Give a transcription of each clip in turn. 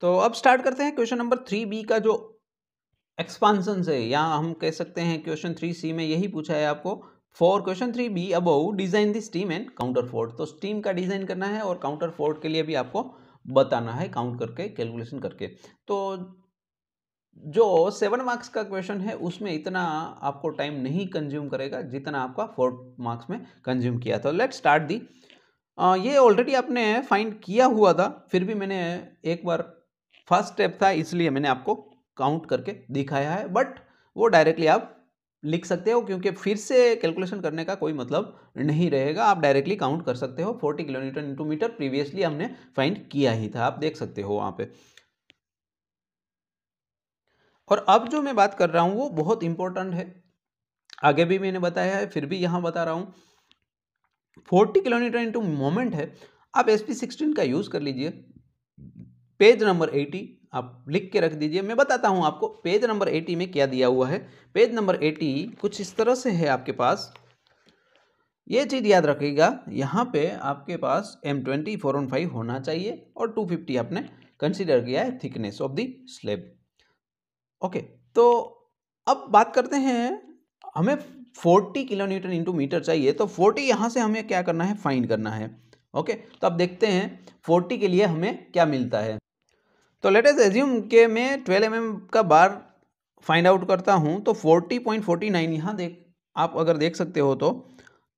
तो अब स्टार्ट करते हैं क्वेश्चन नंबर थ्री बी का जो एक्सपांसन से या हम कह सकते हैं क्वेश्चन थ्री सी में यही पूछा है आपको फॉर क्वेश्चन थ्री बी अब design the steam and counter fort तो स्टीम का डिजाइन करना है और काउंटर फोर्ट के लिए भी आपको बताना है काउंट करके कैलकुलेशन करके तो जो सेवन मार्क्स का क्वेश्चन है उसमें इतना आपको टाइम नहीं कंज्यूम करेगा जितना आपका फोर मार्क्स में कंज्यूम किया था लेट स्टार्ट दी ये ऑलरेडी आपने फाइंड किया हुआ था फिर भी मैंने एक बार फर्स्ट स्टेप था इसलिए मैंने आपको काउंट करके दिखाया है बट वो डायरेक्टली आप लिख सकते हो क्योंकि फिर से कैलकुलेशन करने का कोई मतलब नहीं रहेगा आप डायरेक्टली काउंट कर सकते हो 40 किलोमीटर इंटू मीटर प्रीवियसली हमने फाइंड किया ही था आप देख सकते हो वहाँ पे और अब जो मैं बात कर रहा हूँ वो बहुत इंपॉर्टेंट है आगे भी मैंने बताया है फिर भी यहाँ बता रहा हूँ फोर्टी किलोमीटर इंटू मोमेंट है आप एस सिक्सटीन का यूज़ कर लीजिए पेज नंबर 80 आप लिख के रख दीजिए मैं बताता हूँ आपको पेज नंबर 80 में क्या दिया हुआ है पेज नंबर 80 कुछ इस तरह से है आपके पास ये चीज़ याद रखिएगा यहाँ पे आपके पास M twenty four one five होना चाहिए और टू फिफ्टी आपने कंसिडर किया है thickness of the slab okay तो अब बात करते हैं हमें फोर्टी किलोमीटर इंटू मीटर चाहिए तो फोर्टी यहाँ से हमें क्या करना है फाइन करना है ओके तो अब देखते हैं फोर्टी के लिए हमें क्या मिलता है तो लेटेस्ट एज्यूम के मैं ट्वेल्व एम का बार फाइंड आउट करता हूँ तो फोर्टी पॉइंट फोर्टी नाइन यहाँ देख आप अगर देख सकते हो तो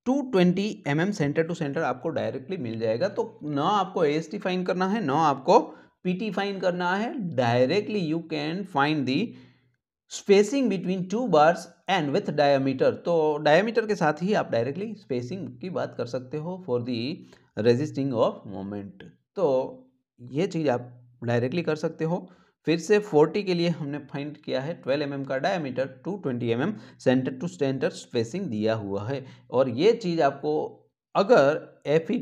two twenty M M centre to centre आपको डायरेक्टली मिल जाएगा तो ना आपको ए एस टी फाइन करना है ना आपको पी टी फाइन करना है directly you can find the spacing between two bars and with diameter तो डायामीटर के साथ ही आप डायरेक्टली स्पेसिंग की बात कर सकते हो for the resisting of moment तो ये चीज़ आप डायरेक्टली कर सकते हो फिर से 40 के लिए हमने फाइंड किया है 12 एम mm का diameter 220 twenty mm centre to centre spacing दिया हुआ है और ये चीज़ आपको अगर एफ ई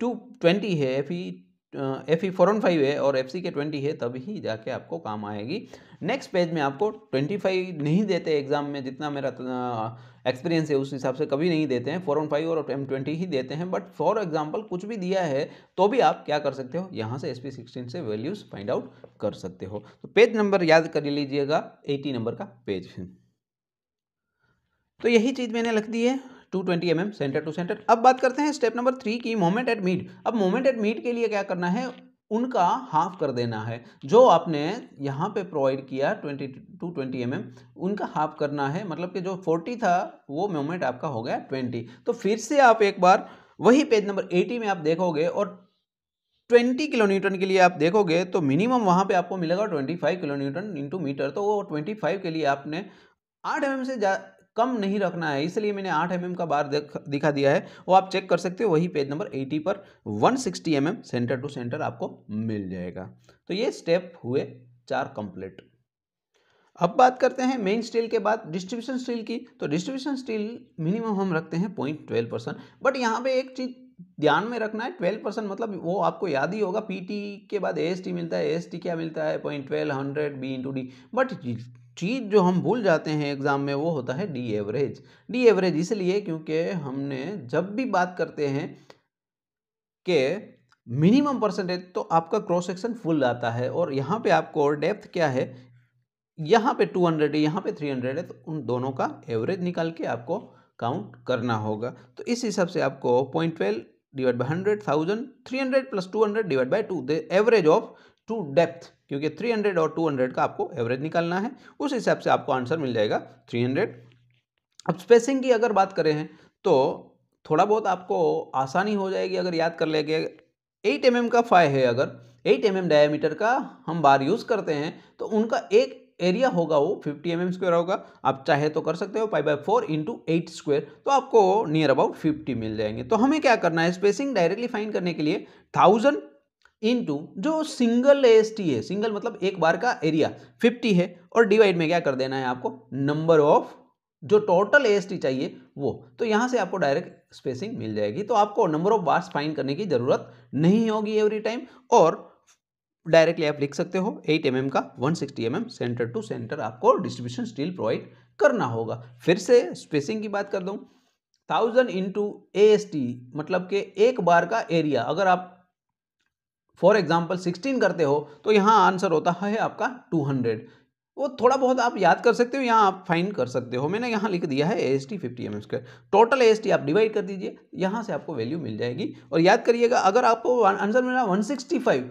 टू ट्वेंटी है F E F E four one five है और एफ सी के ट्वेंटी है तब ही जाके आपको काम आएगी नेक्स्ट पेज में आपको ट्वेंटी फाइव नहीं देते एग्जाम में जितना मेरा एक्सपीरियंस है उस हिसाब से कभी नहीं देते हैं फोर वन फाइव और एम ट्वेंटी ही देते हैं बट फॉर एग्जाम्पल कुछ भी दिया है तो भी आप क्या कर सकते हो यहाँ से एस पी सिक्सटीन से वैल्यूज़ फाइंड आउट कर सकते हो तो पेज नंबर याद कर लीजिएगा एटी नंबर का पेज तो यही चीज़ मैंने लिख दी है two twenty M M centre to centre अब बात करते हैं स्टेप नंबर थ्री की मोमेंट एट मीट अब मोमेंट एट मीट के लिए क्या करना है उनका हाफ कर देना है जो आपने यहाँ पे प्रोवाइड किया ट्वेंटी टू ट्वेंटी एम उनका हाफ करना है मतलब कि जो फोर्टी था वो मोमेंट आपका हो गया ट्वेंटी तो फिर से आप एक बार वही पेज नंबर एटी में आप देखोगे और ट्वेंटी किलो न्यूटन के लिए आप देखोगे तो मिनिमम वहाँ पे आपको मिलेगा twenty five kilo newton into metre तो वो ट्वेंटी फाइव के लिए आपने आठ एम mm से कम नहीं रखना है इसलिए मैंने आठ एम mm का बार दिखा दिया है वो आप चेक कर सकते हो वही पेज नंबर एटी पर one sixty M mm centre to centre आपको मिल जाएगा तो ये स्टेप हुए चार कंप्लीट अब बात करते हैं मेन स्टील के बाद डिस्ट्रीब्यूशन स्टील की तो डिस्ट्रीब्यूशन स्टील मिनिमम हम रखते हैं पॉइंट ट्वेल्व परसेंट बट यहाँ पे एक चीज़ ध्यान में रखना है ट्वेल्व परसेंट मतलब वो आपको याद ही होगा पीटी के बाद एएसटी मिलता है एएसटी क्या मिलता है point twelve hundred B into D but चीज़ जो हम भूल जाते हैं एग्ज़ाम में वो होता है डी एवरेज डी एवरेज इसलिए क्योंकि हमने जब भी बात करते हैं के मिनिमम परसेंटेज तो आपका क्रॉस सेक्शन फुल आता है और यहाँ पे आपको डेप्थ क्या है यहाँ पे 200 है यहाँ पे 300 है तो उन दोनों का एवरेज निकाल के आपको काउंट करना होगा तो इस हिसाब से आपको point twelve divide by hundred thousand three hundred plus two hundred divide by two the average of two depth क्योंकि 300 और 200 का आपको एवरेज निकालना है उस हिसाब से आपको आंसर मिल जाएगा 300 अब स्पेसिंग की अगर बात करें तो थोड़ा बहुत आपको आसानी हो जाएगी अगर याद कर लेंगे एट एम mm का फाइव है अगर एट एम एम डायामीटर का हम बार यूज़ करते हैं तो उनका एक एरिया होगा वो फिफ्टी एम एम स्क्वायर होगा आप चाहे तो कर सकते हो pi by four into eight square तो आपको नियर अबाउट फिफ्टी मिल जाएंगे तो हमें क्या करना है स्पेसिंग डायरेक्टली फाइन करने के लिए थाउजेंड इनटू जो सिंगल एएसटी है सिंगल मतलब एक बार का एरिया 50 है और डिवाइड में क्या कर देना है आपको नंबर ऑफ जो टोटल एएसटी चाहिए वो तो यहाँ से आपको डायरेक्ट स्पेसिंग मिल जाएगी तो आपको नंबर ऑफ बार्स फाइंड करने की ज़रूरत नहीं होगी एवरी टाइम और डायरेक्टली आप लिख सकते हो 8 एम mm का 160 sixty mm, centre to centre आपको डिस्ट्रीब्यूशन स्टील प्रोवाइड करना होगा फिर से स्पेसिंग की बात कर दूँ थाउजेंड इंटू ए मतलब के एक बार का एरिया अगर आप फॉर एग्जाम्पल सिक्सटीन करते हो तो यहाँ आंसर होता है आपका टू हंड्रेड वो थोड़ा बहुत आप याद कर सकते हो यहाँ आप फाइंड कर सकते हो मैंने यहाँ लिख दिया है A S T fifty M square total A S T आप डिवाइड कर दीजिए यहाँ से आपको वैल्यू मिल जाएगी और याद करिएगा अगर आपको आंसर मिला वन सिक्सटी फाइव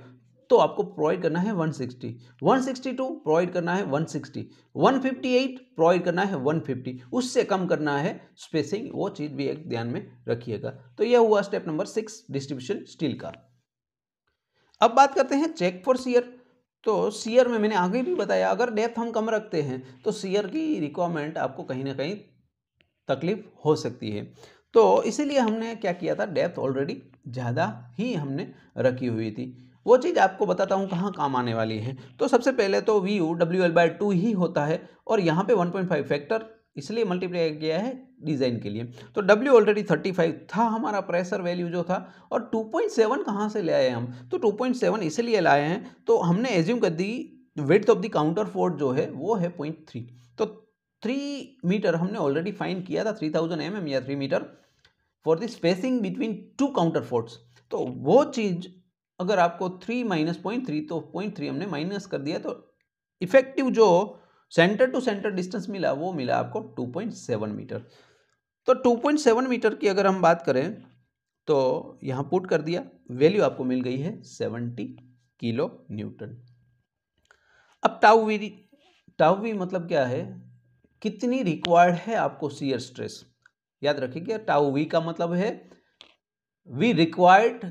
तो आपको प्रोवाइड करना है 160, 162 प्रोवाइड करना है 160, 158 प्रोवाइड करना है 150, उससे कम करना है स्पेसिंग वो चीज़ भी एक ध्यान में रखिएगा तो यह हुआ step number six distribution steel का अब बात करते हैं चेक फॉर सीयर तो सीयर में मैंने आगे भी बताया अगर डेप्थ हम कम रखते हैं तो सीयर की रिक्वायरमेंट आपको कहीं ना कहीं तकलीफ हो सकती है तो इसीलिए हमने क्या किया था डेप्थ ऑलरेडी ज़्यादा ही हमने रखी हुई थी वो चीज़ आपको बताता हूँ कहाँ काम आने वाली है तो सबसे पहले तो V U W L by two ही होता है और यहाँ पे 1.5 फैक्टर इसलिए मल्टीप्लाई किया है डिज़ाइन के लिए तो W ऑलरेडी 35 था हमारा प्रेशर वैल्यू जो था और 2.7 कहाँ से ले आए हम तो 2.7 इसलिए लाए हैं तो हमने एज्यूम कर दी width of the counterfort जो है वो है पॉइंट थ्री तो थ्री मीटर हमने ऑलरेडी फाइन किया था थ्री थाउजेंड एम या three metre for the spacing between two counterforts तो वो चीज़ अगर आपको थ्री माइनस पॉइंट थ्री तो पॉइंट थ्री हमने माइनस कर दिया तो इफेक्टिव जो सेंटर टू सेंटर डिस्टेंस मिला वो मिला आपको टू पॉइंट सेवन मीटर तो 2.7 मीटर की अगर हम बात करें तो यहां पुट कर दिया वैल्यू आपको मिल गई है 70 किलो न्यूटन अब टाउ वी टाउ वी मतलब क्या है कितनी रिक्वायर्ड है आपको सीयर स्ट्रेस याद रखिए टाउ वी का मतलब है वी रिक्वायर्ड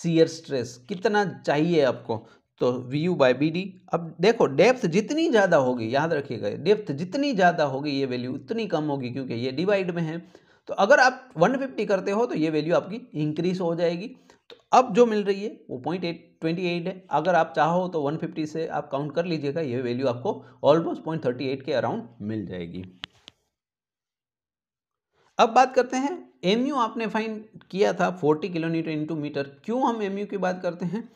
सीयर स्ट्रेस कितना चाहिए आपको तो V U by B D अब देखो डेप्थ जितनी ज़्यादा होगी याद रखिएगा डेप्थ जितनी ज़्यादा होगी ये वैल्यू उतनी कम होगी क्योंकि ये डिवाइड में है तो अगर आप 150 करते हो तो ये वैल्यू आपकी इंक्रीज हो जाएगी तो अब जो मिल रही है वो पॉइंट एट ट्वेंटी एट है अगर आप चाहो तो 150 से आप काउंट कर लीजिएगा ये वैल्यू आपको ऑलमोस्ट पॉइंट थर्टी एट के अराउंड मिल जाएगी अब बात करते हैं एम आपने फाइन किया था फोर्टी किलोमीटर इंटू मीटर क्यों हम एम की बात करते हैं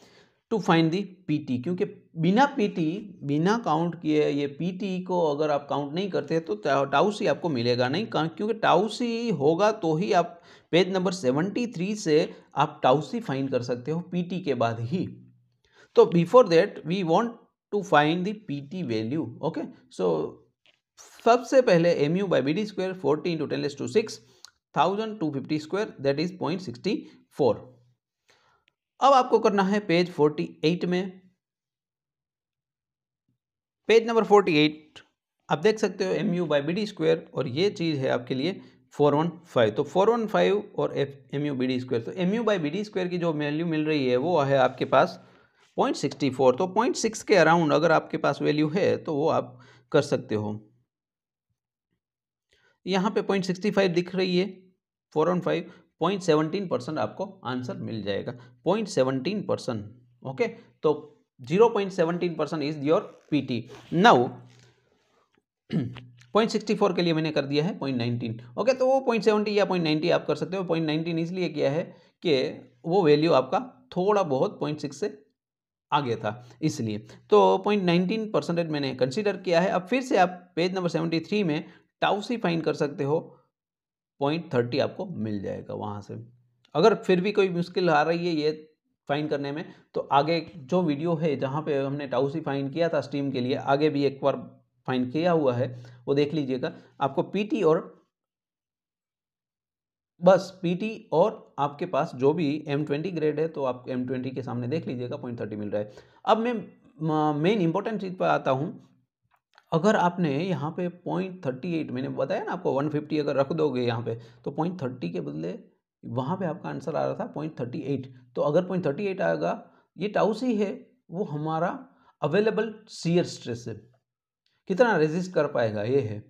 टू फाइंड दी पीटी क्योंकि बिना पीटी बिना काउंट किए ये पीटी को अगर आप काउंट नहीं करते तो टाउसी आपको मिलेगा नहीं क्योंकि टाउसी होगा तो ही आप पेज नंबर सेवेंटी थ्री से आप टाउसी फाइंड कर सकते हो पीटी के बाद ही तो before that we want to find the PT value okay so सबसे पहले M U by B D square forty into ten less to six thousand two fifty square that is point sixty four अब आपको करना है page forty eight में page number forty eight आप देख सकते हो M U by B D square और ये चीज़ है आपके लिए फोर वन फाइव तो फोर वन फाइव और F M U B D square तो M U by B D square की जो वैल्यू मिल रही है वो है आपके पास पॉइंट सिक्सटी फोर तो पॉइंट सिक्स के अराउंड अगर आपके पास वैल्यू है तो वो आप कर सकते हो यहाँ पे पॉइंट सिक्सटी फाइव दिख रही है four one five point seventeen percent आपको आंसर मिल जाएगा पॉइंट सेवनटीन परसेंट ओके तो zero point seventeen percent is your P T now point sixty four के लिए मैंने कर दिया है पॉइंट नाइनटीन ओके तो वो पॉइंट सेवनटी या पॉइंट नाइनटी आप कर सकते हो पॉइंट नाइनटीन इसलिए किया है कि वो वैल्यू आपका थोड़ा बहुत पॉइंट सिक्स से आगे था इसलिए तो पॉइंट नाइनटीन परसेंटेज मैंने कंसिडर किया है अब फिर से आप पेज नंबर सेवेंटी थ्री में टाउसी फाइन कर सकते हो पॉइंट थर्टी आपको मिल जाएगा वहाँ से अगर फिर भी कोई मुश्किल आ रही है ये फाइन करने में तो आगे जो वीडियो है जहाँ पे हमने टाउसी फाइन किया था स्टीम के लिए आगे भी एक बार फाइन किया हुआ है वो देख लीजिएगा आपको पीटी और बस पीटी और आपके पास जो भी एम ट्वेंटी ग्रेड है तो आप एम ट्वेंटी के सामने देख लीजिएगा पॉइंट थर्टी मिल रहा है अब मैं मेन इंपॉर्टेंट चीज़ पर आता हूँ अगर आपने यहाँ पे पॉइंट थर्टी एट मैंने बताया ना आपको वन फिफ्टी अगर रख दोगे यहाँ पे तो पॉइंट थर्टी के बदले वहाँ पे आपका आंसर आ रहा था पॉइंट थर्टी एट तो अगर पॉइंट थर्टी एट आएगा ये टाउस ही है वो हमारा अवेलेबल सीयर स्ट्रेस है कितना रेजिस्ट कर पाएगा ये है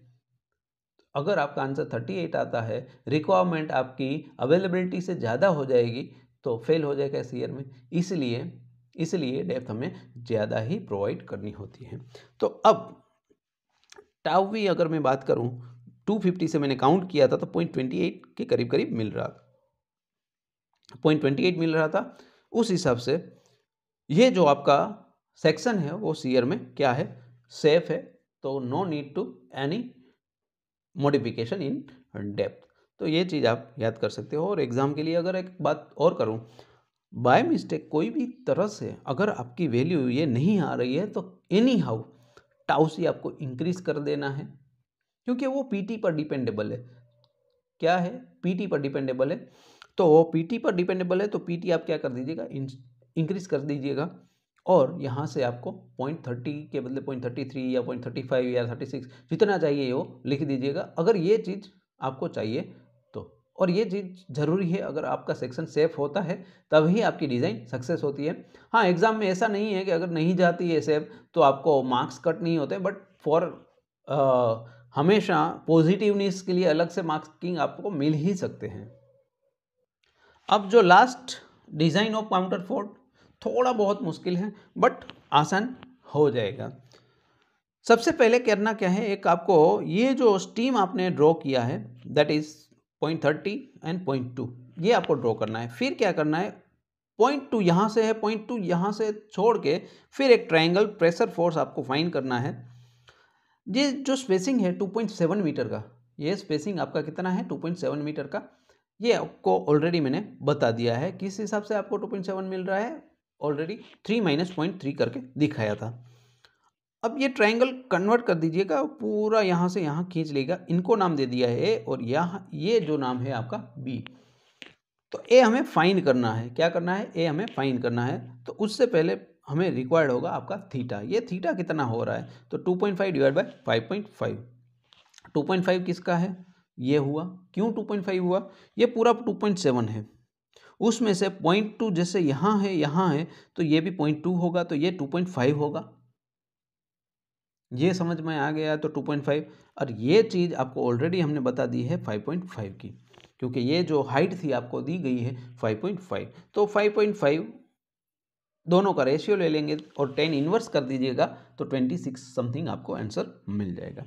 अगर आपका आंसर थर्टी एट आता है रिक्वायरमेंट आपकी अवेलेबिलिटी से ज़्यादा हो जाएगी तो फेल हो जाएगा सीयर में इसलिए इसलिए डेप्थ हमें ज़्यादा ही प्रोवाइड करनी होती है तो अब टाउ भी अगर मैं बात करूं 250 से मैंने काउंट किया था तो पॉइंट ट्वेंटी एट के करीब करीब मिल रहा था पॉइंट ट्वेंटी एट मिल रहा था उस हिसाब से ये जो आपका सेक्शन है वो सीयर में क्या है सेफ है तो no need to any modification in depth तो ये चीज़ आप याद कर सकते हो और एग्ज़ाम के लिए अगर एक बात और करूँ बाय मिस्टेक कोई भी तरह से अगर आपकी वैल्यू ये नहीं आ रही है तो एनी हाउ टाउ सी आपको इंक्रीज कर देना है क्योंकि वो पीटी पर डिपेंडेबल है क्या है पीटी पर डिपेंडेबल है तो वो पीटी पर डिपेंडेबल है तो पीटी आप क्या कर दीजिएगा इंक्रीज कर दीजिएगा और यहाँ से आपको पॉइंट थर्टी के बदले पॉइंट थर्टी थ्री या पॉइंट थर्टी फाइव या थर्टी सिक्स जितना चाहिए वो लिख दीजिएगा अगर ये चीज़ आपको चाहिए और ये चीज़ ज़रूरी है अगर आपका सेक्शन सेफ होता है तभी आपकी डिज़ाइन सक्सेस होती है हाँ एग्ज़ाम में ऐसा नहीं है कि अगर नहीं जाती है सेफ तो आपको मार्क्स कट नहीं होते बट फॉर हमेशा पॉजिटिवनेस के लिए अलग से किंग आपको मिल ही सकते हैं अब जो last design of counterfort थोड़ा बहुत मुश्किल है बट आसान हो जाएगा सबसे पहले करना क्या है एक आपको ये जो स्टीम आपने ड्रॉ किया है that is point thirty and point two ये आपको ड्रॉ करना है फिर क्या करना है पॉइंट टू यहाँ से है पॉइंट टू यहाँ से छोड़ के फिर एक ट्राइंगल प्रेशर फोर्स आपको फाइन करना है ये जो स्पेसिंग है टू पॉइंट सेवन मीटर का ये स्पेसिंग आपका कितना है टू पॉइंट सेवन मीटर का ये आपको ऑलरेडी मैंने बता दिया है किस हिसाब से आपको टू पॉइंट सेवन मिल रहा है already three minus point three करके दिखाया था अब ये ट्रायंगल कन्वर्ट कर दीजिएगा पूरा यहाँ से यहाँ खींच लेगा इनको नाम दे दिया है और यहाँ ये जो नाम है आपका बी तो ए हमें फाइन करना है क्या करना है ए हमें फाइन करना है तो उससे पहले हमें रिक्वायर्ड होगा आपका थीटा ये थीटा कितना हो रहा है तो two point five divide by five point five two point five किसका है ये हुआ क्यों टू पॉइंट फाइव हुआ ये पूरा टू पॉइंट सेवन है उसमें से पॉइंट टू जैसे यहाँ है यहाँ है तो ये भी पॉइंट टू होगा तो ये टू पॉइंट फाइव होगा ये समझ में आ गया तो 2.5 और ये चीज़ आपको ऑलरेडी हमने बता दी है 5.5 की क्योंकि ये जो हाइट थी आपको दी गई है 5.5 तो 5.5 दोनों का रेशियो ले लेंगे और 10 इन्वर्स कर दीजिएगा तो 26 समथिंग आपको आंसर मिल जाएगा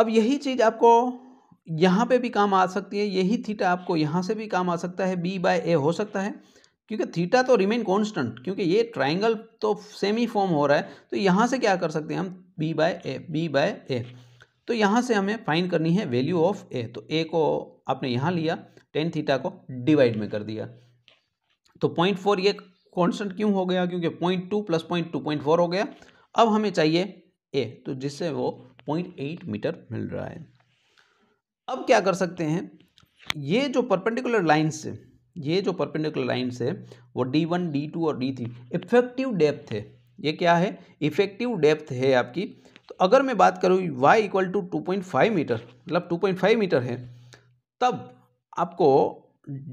अब यही चीज़ आपको यहाँ पे भी काम आ सकती है यही थीटा आपको यहाँ से भी काम आ सकता है बी बाय ए हो सकता है क्योंकि थीटा तो रिमेन कांस्टेंट क्योंकि ये ट्राइंगल तो सेम ही फॉर्म हो रहा है तो यहाँ से क्या कर सकते हैं हम B by A B by A तो यहाँ से हमें फाइन करनी है वैल्यू ऑफ ए तो ए को आपने यहाँ लिया टेन थीटा को डिवाइड में कर दिया तो पॉइंट फोर ये कॉन्स्टेंट क्यों हो गया क्योंकि point two plus point two point four हो गया अब हमें चाहिए ए तो जिससे वो पॉइंट एट मीटर मिल रहा है अब क्या कर सकते हैं ये जो परपेंडिकुलर लाइन्स है ये जो परपेंडिकुलर लाइन्स है वो डी वन डी टू और डी थ्री इफेक्टिव डेप्थ है ये क्या है इफेक्टिव डेप्थ है आपकी तो अगर मैं बात करूँ y equal to two point five metre मतलब टू पॉइंट फाइव मीटर है तब आपको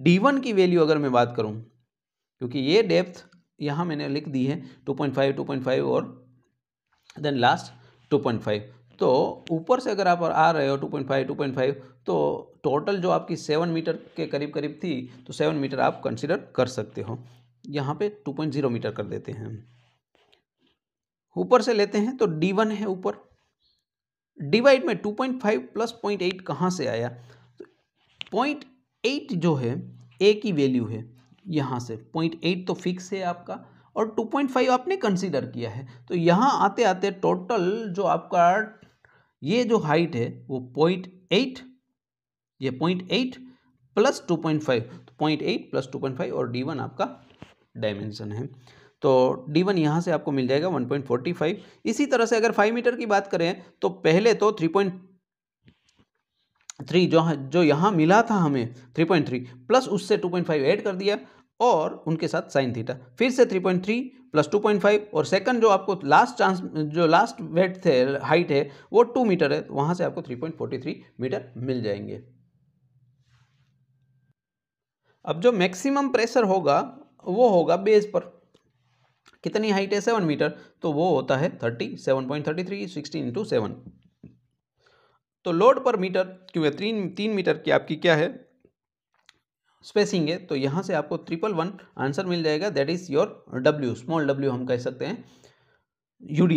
d1 की वैल्यू अगर मैं बात करूँ क्योंकि ये डेप्थ यहाँ मैंने लिख दी है two point five two point five और then last two point five तो ऊपर से अगर आप आ रहे हो two point five two point five तो टोटल जो आपकी सेवन मीटर के करीब करीब थी तो सेवन मीटर आप कंसिडर कर सकते हो यहाँ पे टू पॉइंट ज़ीरो मीटर कर देते हैं ऊपर से लेते हैं तो डी वन है ऊपर डिवाइड में two point five plus point eight कहाँ से आया पॉइंट एट जो है ए की वैल्यू है यहाँ से पॉइंट एट तो फिक्स है आपका और 2.5 आपने कंसीडर किया है तो यहाँ आते आते टोटल जो आपका ये जो हाइट है वो पॉइंट एट ये point eight plus two point five तो point eight plus two point five और डी वन आपका डायमेंशन है तो डी वन यहाँ से आपको मिल जाएगा वन पॉइंट फोर्टी फाइव इसी तरह से अगर फाइव मीटर की बात करें तो पहले तो थ्री पॉइंट थ्री जो जो यहाँ मिला था हमें थ्री पॉइंट थ्री प्लस उससे टू पॉइंट फाइव एड कर दिया और उनके साथ साइन थीटा फिर से three point three plus two point five और सेकंड जो आपको लास्ट चांस जो लास्ट वेट थे हाइट है वो टू मीटर है वहां तो वहाँ से आपको three point forty three metre मिल जाएंगे अब जो मैक्सिमम प्रेशर होगा वो होगा बेस पर कितनी हाइट है सेवन मीटर तो वो होता है thirty seven point thirty three into seven तो लोड पर मीटर क्योंकि तीन तीन मीटर की आपकी क्या है स्पेसिंग है तो यहाँ से आपको ट्रिपल वन आंसर मिल जाएगा that is your W small W हम कह सकते हैं यू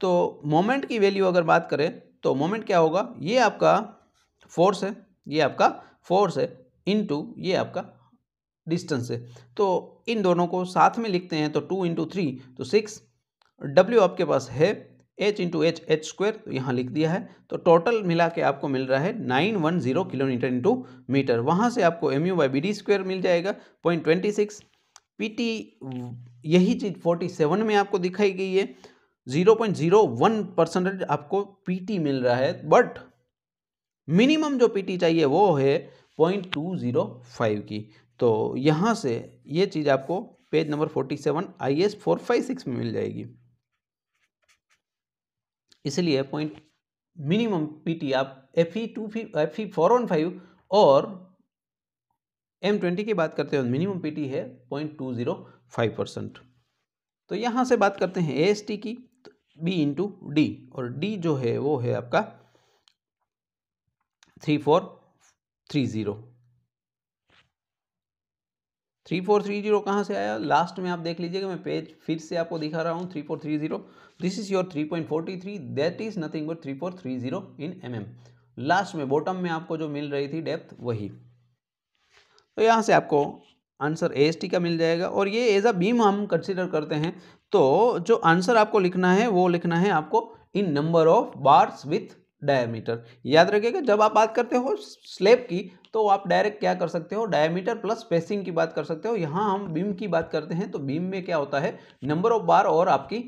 तो मोमेंट की वैल्यू अगर बात करें तो मोमेंट क्या होगा ये आपका फोर्स है ये आपका फोर्स है इनटू ये आपका डिस्टेंस है तो इन दोनों को साथ में लिखते हैं तो टू इंटू थ्री तो सिक्स डब्ल्यू आपके पास है H into H H square तो यहाँ लिख दिया है तो टोटल मिला के आपको मिल रहा है nine one zero kilometre into metre वहाँ से आपको M U by B D square मिल जाएगा point twenty six P T यही चीज़ फोर्टी सेवन में आपको दिखाई गई है zero point zero one percentage आपको पी टी मिल रहा है बट मिनिमम जो पी टी चाहिए वो है पॉइंट टू जीरो फाइव की तो यहाँ से ये चीज़ आपको page number forty seven I S four five six में मिल जाएगी इसलिए पॉइंट मिनिमम पीटी आप एफ ई टू फी F E four one five और एम ट्वेंटी की बात करते हैं मिनिमम पीटी है point two zero five percent तो यहाँ से बात करते हैं ए एस टी की तो बी इंटू डी और डी जो है वो है आपका three four three zero three four three zero कहाँ से आया लास्ट में आप देख लीजिएगा मैं पेज फिर से आपको दिखा रहा हूँ three four three zero this is your three point forty three that is nothing but three four three zero in M M last में बॉटम में आपको जो मिल रही थी डेप्थ वही तो यहाँ से आपको आंसर ए का मिल जाएगा और ये एज अ बीम हम कंसिडर करते हैं तो जो आंसर आपको लिखना है वो लिखना है आपको इन number of bars with diameter याद रखिएगा जब आप बात करते हो स्लेब की तो आप डायरेक्ट क्या कर सकते हो डायमीटर प्लस स्पेसिंग की बात कर सकते हो यहाँ हम बीम की बात करते हैं तो बीम में क्या होता है नंबर ऑफ बार और आपकी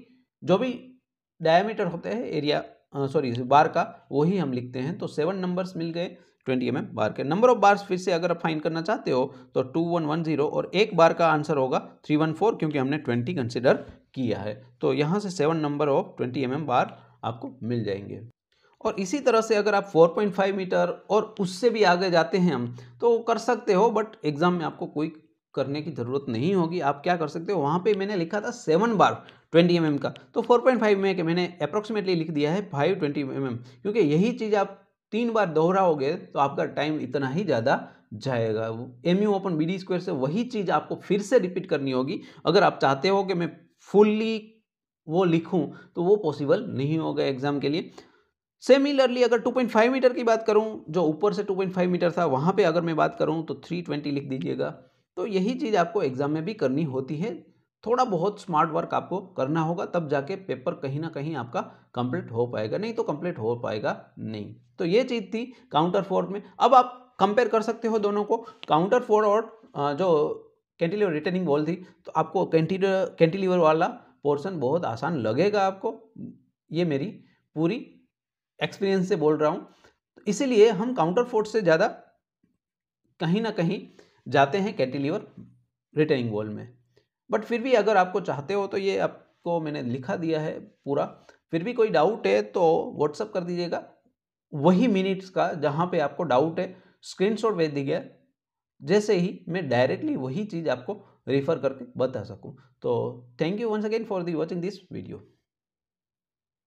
जो भी डायमीटर होते हैं एरिया सॉरी बार का वही हम लिखते हैं तो सेवन नंबर्स मिल गए ट्वेंटी एम बार के नंबर ऑफ बार्स फिर से अगर आप फाइन करना चाहते हो तो टू वन वन जीरो और एक बार का आंसर होगा थ्री वन फोर क्योंकि हमने ट्वेंटी कंसिडर किया है तो यहाँ से seven number of twenty M bar आपको मिल जाएंगे और इसी तरह से अगर आप 4.5 मीटर और उससे भी आगे जाते हैं हम तो कर सकते हो बट एग्ज़ाम में आपको कोई करने की ज़रूरत नहीं होगी आप क्या कर सकते हो वहाँ पे मैंने लिखा था सेवन बार 20 एम mm का तो 4.5 में के मैंने अप्रोक्सीमेटली लिख दिया है फाइव ट्वेंटी एम mm, क्योंकि यही चीज़ आप तीन बार दोहराओगे तो आपका टाइम इतना ही ज़्यादा जाएगा M U upon B D square से वही चीज़ आपको फिर से रिपीट करनी होगी अगर आप चाहते हो कि मैं फुल्ली वो लिखूं तो वो पॉसिबल नहीं होगा एग्ज़ाम के लिए सेमिलरली अगर 2.5 मीटर की बात करूं जो ऊपर से 2.5 मीटर था वहां पे अगर मैं बात करूं तो 320 लिख दीजिएगा तो यही चीज़ आपको एग्ज़ाम में भी करनी होती है थोड़ा बहुत स्मार्ट वर्क आपको करना होगा तब जाके पेपर कहीं ना कहीं आपका कंप्लीट हो पाएगा नहीं तो कंप्लीट हो पाएगा नहीं तो ये चीज़ थी काउंटर फोर में अब आप कंपेयर कर सकते हो दोनों को काउंटर फोर और जो कैंटिलीवर रिटर्निंग वॉल थी तो आपको कैंटिलीवर वाला पोर्शन बहुत आसान लगेगा आपको ये मेरी पूरी एक्सपीरियंस से बोल रहा हूँ तो इसीलिए हम काउंटर फोर्स से ज़्यादा कहीं ना कहीं जाते हैं कैटिलीवर रिटर्निंग वॉल में बट फिर भी अगर आपको चाहते हो तो ये आपको मैंने लिखा दिया है पूरा फिर भी कोई डाउट है तो व्हाट्सअप कर दीजिएगा वही मिनट्स का जहाँ पे आपको डाउट है स्क्रीनशॉट भेज गया जैसे ही मैं डायरेक्टली वही चीज़ आपको रेफर करके बता सकूँ तो thank you once again for the watching this video